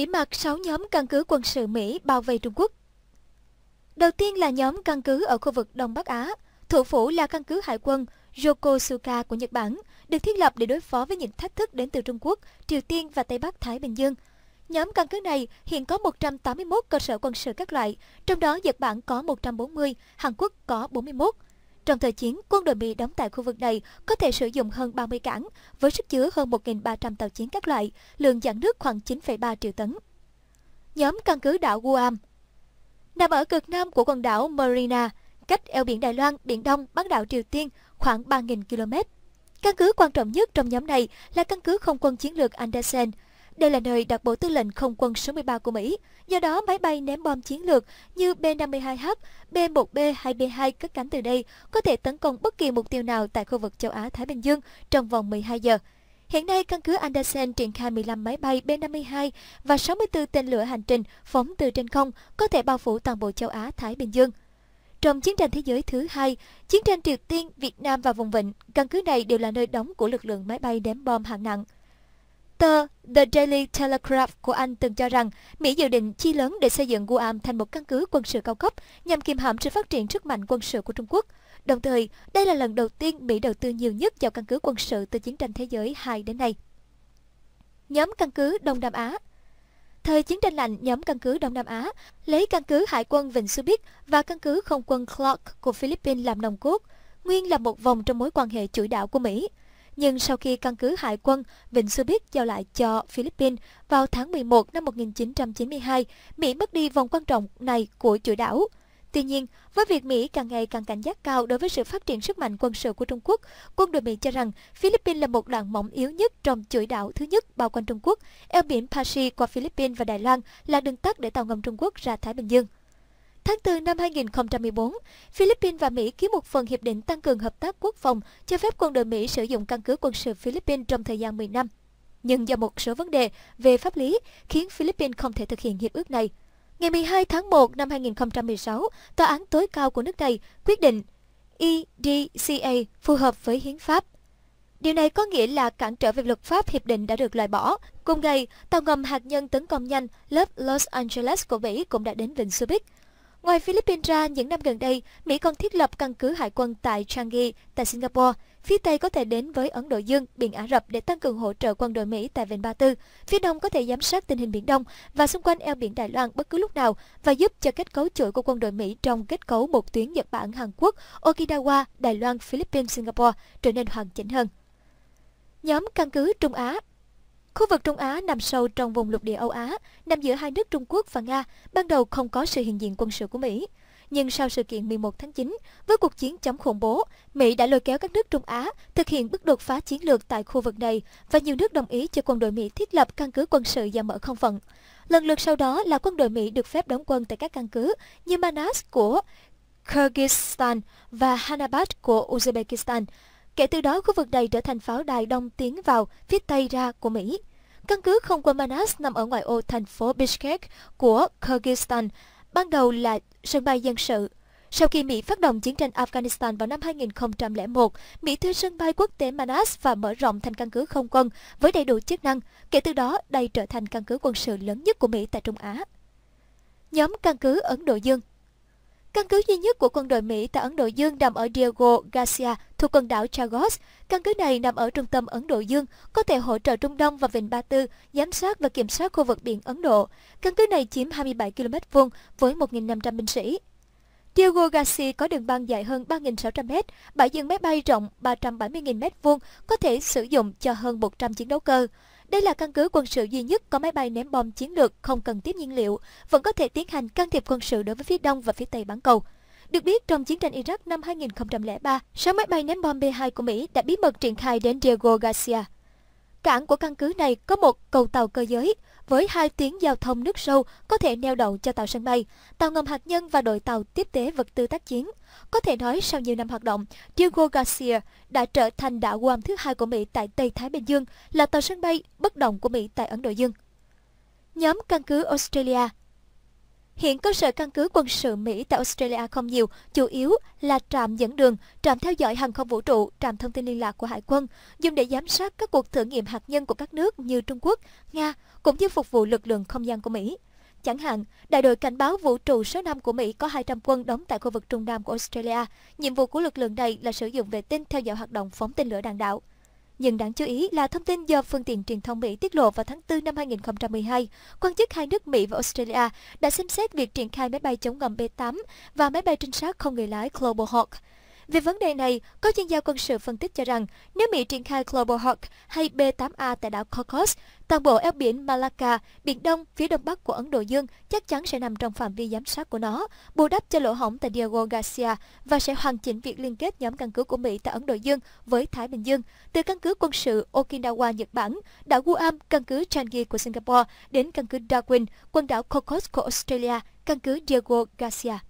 Điểm mặt 6 nhóm căn cứ quân sự Mỹ bao vây Trung Quốc. Đầu tiên là nhóm căn cứ ở khu vực Đông Bắc Á. Thủ phủ là căn cứ hải quân Yokosuka của Nhật Bản, được thiết lập để đối phó với những thách thức đến từ Trung Quốc, Triều Tiên và Tây Bắc Thái Bình Dương. Nhóm căn cứ này hiện có 181 cơ sở quân sự các loại, trong đó Nhật Bản có 140, Hàn Quốc có 41. Trong thời chiến, quân đội Mỹ đóng tại khu vực này có thể sử dụng hơn 30 cảng, với sức chứa hơn 1.300 tàu chiến các loại, lượng dẫn nước khoảng 9,3 triệu tấn. Nhóm căn cứ đảo Guam Nằm ở cực nam của quần đảo Marina, cách eo biển Đài Loan, Biển Đông, bán đảo Triều Tiên khoảng 3.000 km. Căn cứ quan trọng nhất trong nhóm này là căn cứ không quân chiến lược Andersen, đây là nơi đặt Bộ Tư lệnh Không quân số 13 của Mỹ. Do đó, máy bay ném bom chiến lược như B-52H, B-1B hay B-2 cất cánh từ đây có thể tấn công bất kỳ mục tiêu nào tại khu vực châu Á-Thái Bình Dương trong vòng 12 giờ. Hiện nay, căn cứ Andersen triển khai 15 máy bay B-52 và 64 tên lửa hành trình phóng từ trên không có thể bao phủ toàn bộ châu Á-Thái Bình Dương. Trong chiến tranh thế giới thứ hai, chiến tranh Triều Tiên, Việt Nam và vùng vịnh, căn cứ này đều là nơi đóng của lực lượng máy bay ném bom hạng nặng. Tờ The Daily Telegraph của Anh từng cho rằng Mỹ dự định chi lớn để xây dựng Guam thành một căn cứ quân sự cao cấp nhằm kiềm hãm sự phát triển sức mạnh quân sự của Trung Quốc. Đồng thời, đây là lần đầu tiên Mỹ đầu tư nhiều nhất vào căn cứ quân sự từ chiến tranh thế giới 2 đến nay. Nhóm căn cứ Đông Nam Á Thời chiến tranh lạnh, nhóm căn cứ Đông Nam Á lấy căn cứ hải quân Vịnh Su và căn cứ không quân Clark của Philippines làm nòng cốt, nguyên là một vòng trong mối quan hệ chủ đạo của Mỹ – nhưng sau khi căn cứ hải quân Vịnh Su giao lại cho Philippines vào tháng 11 năm 1992, Mỹ mất đi vòng quan trọng này của chuỗi đảo. Tuy nhiên, với việc Mỹ càng ngày càng cảnh giác cao đối với sự phát triển sức mạnh quân sự của Trung Quốc, quân đội Mỹ cho rằng Philippines là một đoạn mỏng yếu nhất trong chuỗi đảo thứ nhất bao quanh Trung Quốc. Eo biển Pashi qua Philippines và Đài Loan là đường tắt để tàu ngầm Trung Quốc ra Thái Bình Dương. Tháng 4 năm 2014, Philippines và Mỹ ký một phần hiệp định tăng cường hợp tác quốc phòng cho phép quân đội Mỹ sử dụng căn cứ quân sự Philippines trong thời gian 10 năm. Nhưng do một số vấn đề về pháp lý khiến Philippines không thể thực hiện hiệp ước này. Ngày 12 tháng 1 năm 2016, Tòa án tối cao của nước này quyết định EDCA phù hợp với hiến pháp. Điều này có nghĩa là cản trở về luật pháp hiệp định đã được loại bỏ. Cùng ngày, tàu ngầm hạt nhân tấn công nhanh lớp Los Angeles của Mỹ cũng đã đến Vịnh Subic. Ngoài Philippines ra, những năm gần đây, Mỹ còn thiết lập căn cứ hải quân tại Changi, tại Singapore. Phía Tây có thể đến với Ấn Độ Dương, Biển Ả Rập để tăng cường hỗ trợ quân đội Mỹ tại Vịnh Ba Tư. Phía Đông có thể giám sát tình hình Biển Đông và xung quanh eo biển Đài Loan bất cứ lúc nào và giúp cho kết cấu chuỗi của quân đội Mỹ trong kết cấu một tuyến Nhật Bản, Hàn Quốc, Okinawa, Đài Loan, Philippines, Singapore trở nên hoàn chỉnh hơn. Nhóm căn cứ Trung Á Khu vực Trung Á nằm sâu trong vùng lục địa Âu Á, nằm giữa hai nước Trung Quốc và Nga, ban đầu không có sự hiện diện quân sự của Mỹ. Nhưng sau sự kiện 11 tháng 9, với cuộc chiến chống khủng bố, Mỹ đã lôi kéo các nước Trung Á thực hiện bước đột phá chiến lược tại khu vực này và nhiều nước đồng ý cho quân đội Mỹ thiết lập căn cứ quân sự và mở không phận. Lần lượt sau đó là quân đội Mỹ được phép đóng quân tại các căn cứ như Manas của Kyrgyzstan và Hanabat của Uzbekistan Kể từ đó, khu vực này trở thành pháo đài đông tiến vào phía tây ra của Mỹ. Căn cứ không quân Manas nằm ở ngoại ô thành phố Bishkek của Kyrgyzstan, ban đầu là sân bay dân sự. Sau khi Mỹ phát động chiến tranh Afghanistan vào năm 2001, Mỹ thuê sân bay quốc tế Manas và mở rộng thành căn cứ không quân với đầy đủ chức năng. Kể từ đó, đây trở thành căn cứ quân sự lớn nhất của Mỹ tại Trung Á. Nhóm căn cứ Ấn Độ Dương Căn cứ duy nhất của quân đội Mỹ tại Ấn Độ Dương nằm ở Diego Garcia thuộc quần đảo Chagos. Căn cứ này nằm ở trung tâm Ấn Độ Dương, có thể hỗ trợ Trung Đông và Vịnh Ba Tư giám sát và kiểm soát khu vực biển Ấn Độ. Căn cứ này chiếm 27 km vuông với 1.500 binh sĩ. Diego Garcia có đường băng dài hơn 3.600m, bãi dừng máy bay rộng 370.000m2, có thể sử dụng cho hơn 100 chiến đấu cơ. Đây là căn cứ quân sự duy nhất có máy bay ném bom chiến lược không cần tiếp nhiên liệu, vẫn có thể tiến hành can thiệp quân sự đối với phía đông và phía tây bán cầu. Được biết, trong chiến tranh Iraq năm 2003, 6 máy bay ném bom B-2 của Mỹ đã bí mật triển khai đến Diego Garcia. Cảng của căn cứ này có một cầu tàu cơ giới, với hai tuyến giao thông nước sâu có thể neo đậu cho tàu sân bay, tàu ngầm hạt nhân và đội tàu tiếp tế vật tư tác chiến. Có thể nói sau nhiều năm hoạt động, Diego Garcia đã trở thành đảo Guam thứ hai của Mỹ tại Tây Thái Bình Dương, là tàu sân bay bất động của Mỹ tại Ấn Độ Dương. Nhóm căn cứ Australia Hiện cơ sở căn cứ quân sự Mỹ tại Australia không nhiều, chủ yếu là trạm dẫn đường, trạm theo dõi hàng không vũ trụ, trạm thông tin liên lạc của Hải quân, dùng để giám sát các cuộc thử nghiệm hạt nhân của các nước như Trung Quốc, Nga, cũng như phục vụ lực lượng không gian của Mỹ. Chẳng hạn, đại đội cảnh báo vũ trụ số 5 của Mỹ có 200 quân đóng tại khu vực Trung Nam của Australia. Nhiệm vụ của lực lượng này là sử dụng vệ tinh theo dõi hoạt động phóng tên lửa đạn đạo. Nhưng đáng chú ý là thông tin do phương tiện truyền thông Mỹ tiết lộ vào tháng 4 năm 2012, quan chức hai nước Mỹ và Australia đã xem xét việc triển khai máy bay chống ngầm B-8 và máy bay trinh sát không người lái Global Hawk. Về vấn đề này, có chuyên gia quân sự phân tích cho rằng nếu Mỹ triển khai Global Hawk hay B-8A tại đảo Cocos, toàn bộ eo biển Malacca, Biển Đông, phía đông bắc của Ấn Độ Dương chắc chắn sẽ nằm trong phạm vi giám sát của nó, bù đắp cho lỗ hổng tại Diego Garcia và sẽ hoàn chỉnh việc liên kết nhóm căn cứ của Mỹ tại Ấn Độ Dương với Thái Bình Dương, từ căn cứ quân sự Okinawa, Nhật Bản, đảo Guam, căn cứ Changi của Singapore đến căn cứ Darwin, quần đảo Cocos của Australia, căn cứ Diego Garcia.